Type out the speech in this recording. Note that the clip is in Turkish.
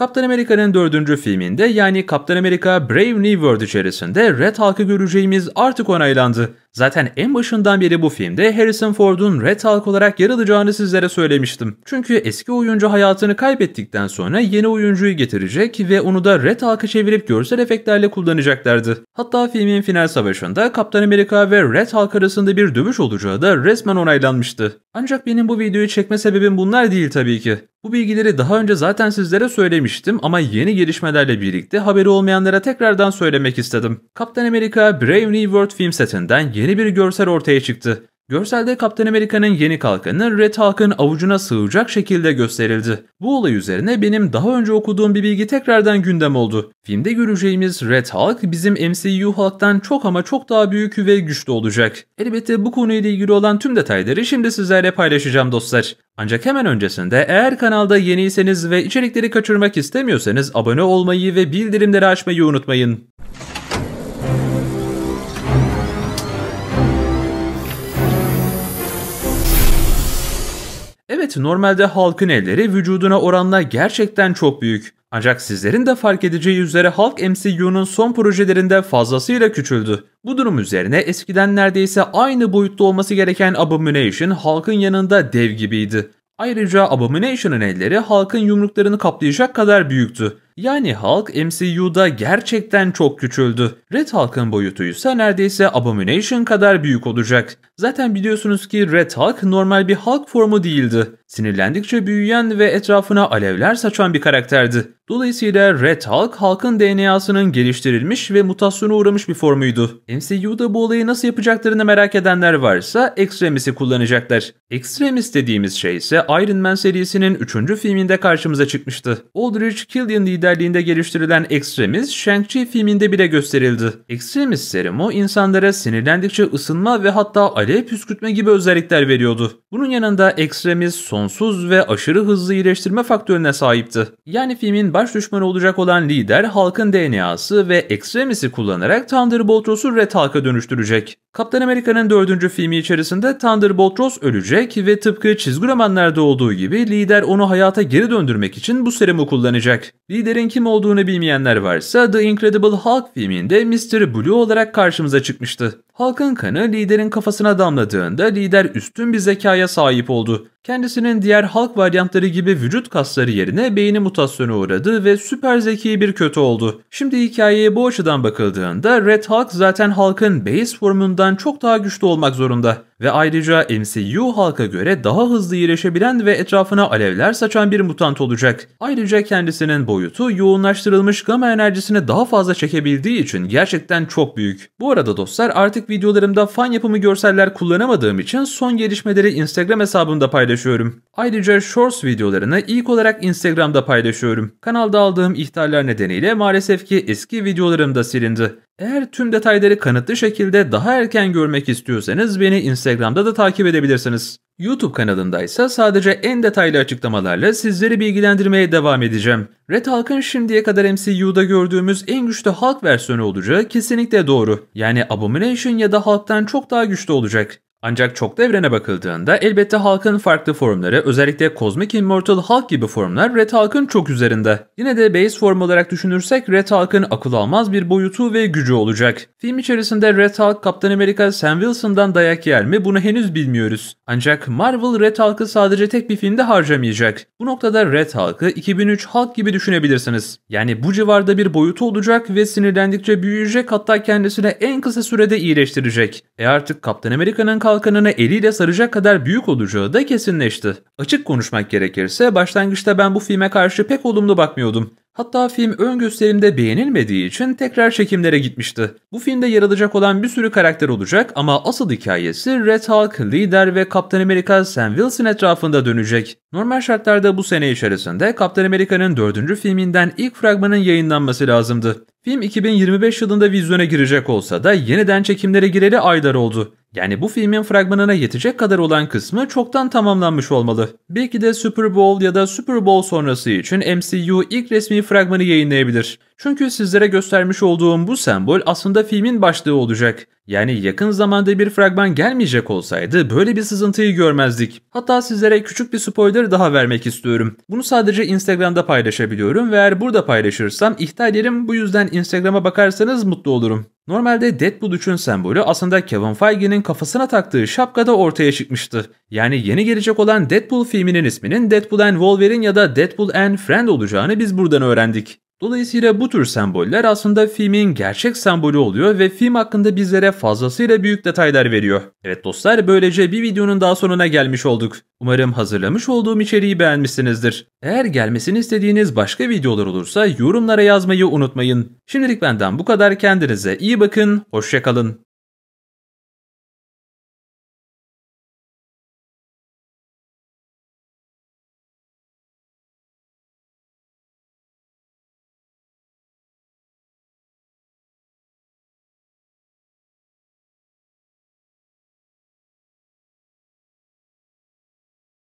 Kaptan Amerika'nın dördüncü filminde yani Kaptan Amerika Brave New World içerisinde Red Hulk'ı göreceğimiz artık onaylandı. Zaten en başından beri bu filmde Harrison Ford'un Red Hulk olarak yer alacağını sizlere söylemiştim. Çünkü eski oyuncu hayatını kaybettikten sonra yeni oyuncuyu getirecek ve onu da Red Hulk'a çevirip görsel efektlerle kullanacaklardı. Hatta filmin final savaşında Kaptan Amerika ve Red Hulk arasında bir dövüş olacağı da resmen onaylanmıştı. Ancak benim bu videoyu çekme sebebim bunlar değil tabii ki. Bu bilgileri daha önce zaten sizlere söylemiştim ama yeni gelişmelerle birlikte haberi olmayanlara tekrardan söylemek istedim. Kaptan Amerika Brave New World film setinden yeni bir görsel ortaya çıktı. Görselde Kaptan Amerika'nın yeni kalkanı Red Hulk'ın avucuna sığacak şekilde gösterildi. Bu olay üzerine benim daha önce okuduğum bir bilgi tekrardan gündem oldu. Filmde göreceğimiz Red Hulk bizim MCU Hulk'tan çok ama çok daha büyük ve güçlü olacak. Elbette bu konuyla ilgili olan tüm detayları şimdi sizlerle paylaşacağım dostlar. Ancak hemen öncesinde eğer kanalda yeniyseniz ve içerikleri kaçırmak istemiyorsanız abone olmayı ve bildirimleri açmayı unutmayın. Evet normalde halkın elleri vücuduna oranla gerçekten çok büyük. Ancak sizlerin de fark edeceği üzere Hulk MCU'nun son projelerinde fazlasıyla küçüldü. Bu durum üzerine eskiden neredeyse aynı boyutta olması gereken Abomination halkın yanında dev gibiydi. Ayrıca Abomination'ın elleri halkın yumruklarını kaplayacak kadar büyüktü. Yani halk MCU'da gerçekten çok küçüldü. Red Hulk'ın ise neredeyse Abomination kadar büyük olacak. Zaten biliyorsunuz ki Red Hulk normal bir Hulk formu değildi. Sinirlendikçe büyüyen ve etrafına alevler saçan bir karakterdi. Dolayısıyla Red Hulk, halkın DNA'sının geliştirilmiş ve mutasyona uğramış bir formuydu. MCU'da bu olayı nasıl yapacaklarını merak edenler varsa Extremis'i kullanacaklar. Extremis dediğimiz şey ise Iron Man serisinin 3. filminde karşımıza çıkmıştı. Aldrich Killian liderliğinde geliştirilen Extremis, Shang-Chi filminde bile gösterildi. Extremis serumu insanlara sinirlendikçe ısınma ve hatta alev püskürtme gibi özellikler veriyordu. Bunun yanında Extremis sonsuz ve aşırı hızlı iyileştirme faktörüne sahipti. Yani filmin baş düşmanı olacak olan lider halkın DNA'sı ve ekstremisi kullanarak Thunderbolt Ross'u Red Hulk'a dönüştürecek. Kaptan Amerika'nın dördüncü filmi içerisinde Thunderbolt Ross ölecek ve tıpkı çizgi romanlarda olduğu gibi lider onu hayata geri döndürmek için bu serumu kullanacak. Liderin kim olduğunu bilmeyenler varsa The Incredible Hulk filminde Mr. Blue olarak karşımıza çıkmıştı. Hulk'ın kanı liderin kafasına damladığında lider üstün bir zekaya sahip oldu. Kendisinin diğer Hulk varyantları gibi vücut kasları yerine beyni mutasyonu uğradı ve süper zeki bir kötü oldu. Şimdi hikayeye bu açıdan bakıldığında Red Hulk zaten Hulk'ın base formundan çok daha güçlü olmak zorunda ve ayrıca MCU halka göre daha hızlı iyileşebilen ve etrafına alevler saçan bir mutant olacak. Ayrıca kendisinin boyutu yoğunlaştırılmış gamma enerjisini daha fazla çekebildiği için gerçekten çok büyük. Bu arada dostlar artık videolarımda fan yapımı görseller kullanamadığım için son gelişmeleri Instagram hesabımda paylaşıyorum. Ayrıca Shorts videolarını ilk olarak Instagram'da paylaşıyorum. Kanalda aldığım ihtarlar nedeniyle maalesef ki eski videolarım da silindi. Eğer tüm detayları kanıtlı şekilde daha erken görmek istiyorsanız beni Instagram'da da takip edebilirsiniz. YouTube kanalında ise sadece en detaylı açıklamalarla sizleri bilgilendirmeye devam edeceğim. Red Hulk'ın şimdiye kadar MCU'da gördüğümüz en güçlü Hulk versiyonu olacağı kesinlikle doğru. Yani Abomination ya da Hulk'tan çok daha güçlü olacak. Ancak çoklu evrene bakıldığında elbette halkın farklı formları özellikle Cosmic Immortal Hulk gibi formlar Red Hulk'ın çok üzerinde. Yine de base form olarak düşünürsek Red Hulk'ın akıl almaz bir boyutu ve gücü olacak. Film içerisinde Red Hulk Kaptan Amerika Sam Wilson'dan dayak yer mi bunu henüz bilmiyoruz. Ancak Marvel Red Hulk'ı sadece tek bir filmde harcamayacak. Bu noktada Red Hulk'ı 2003 Hulk gibi düşünebilirsiniz. Yani bu civarda bir boyutu olacak ve sinirlendikçe büyüyecek hatta kendisine en kısa sürede iyileştirecek. E artık Kaptan Amerika'nın kalkanını eliyle saracak kadar büyük olacağı da kesinleşti. Açık konuşmak gerekirse başlangıçta ben bu filme karşı pek olumlu bakmıyordum. Hatta film ön gösterimde beğenilmediği için tekrar çekimlere gitmişti. Bu filmde yer alacak olan bir sürü karakter olacak ama asıl hikayesi Red Hulk, Leader ve Kaptan Amerika Sam Wilson etrafında dönecek. Normal şartlarda bu sene içerisinde Kaptan Amerika'nın 4. filminden ilk fragmanın yayınlanması lazımdı. Film 2025 yılında vizyona girecek olsa da yeniden çekimlere gireli aylar oldu. Yani bu filmin fragmanına yetecek kadar olan kısmı çoktan tamamlanmış olmalı. Belki de Super Bowl ya da Super Bowl sonrası için MCU ilk resmi fragmanı yayınlayabilir. Çünkü sizlere göstermiş olduğum bu sembol aslında filmin başlığı olacak. Yani yakın zamanda bir fragman gelmeyecek olsaydı böyle bir sızıntıyı görmezdik. Hatta sizlere küçük bir spoiler daha vermek istiyorum. Bunu sadece Instagram'da paylaşabiliyorum ve eğer burada paylaşırsam ihtal yerim bu yüzden Instagram'a bakarsanız mutlu olurum. Normalde Deadpool 3'ün sembolü aslında Kevin Feige'nin kafasına taktığı şapkada ortaya çıkmıştı. Yani yeni gelecek olan Deadpool filminin isminin Deadpool and Wolverine ya da Deadpool and Friend olacağını biz buradan öğrendik. Dolayısıyla bu tür semboller aslında filmin gerçek sembolü oluyor ve film hakkında bizlere fazlasıyla büyük detaylar veriyor. Evet dostlar böylece bir videonun daha sonuna gelmiş olduk. Umarım hazırlamış olduğum içeriği beğenmişsinizdir. Eğer gelmesini istediğiniz başka videolar olursa yorumlara yazmayı unutmayın. Şimdilik benden bu kadar kendinize iyi bakın, hoşçakalın.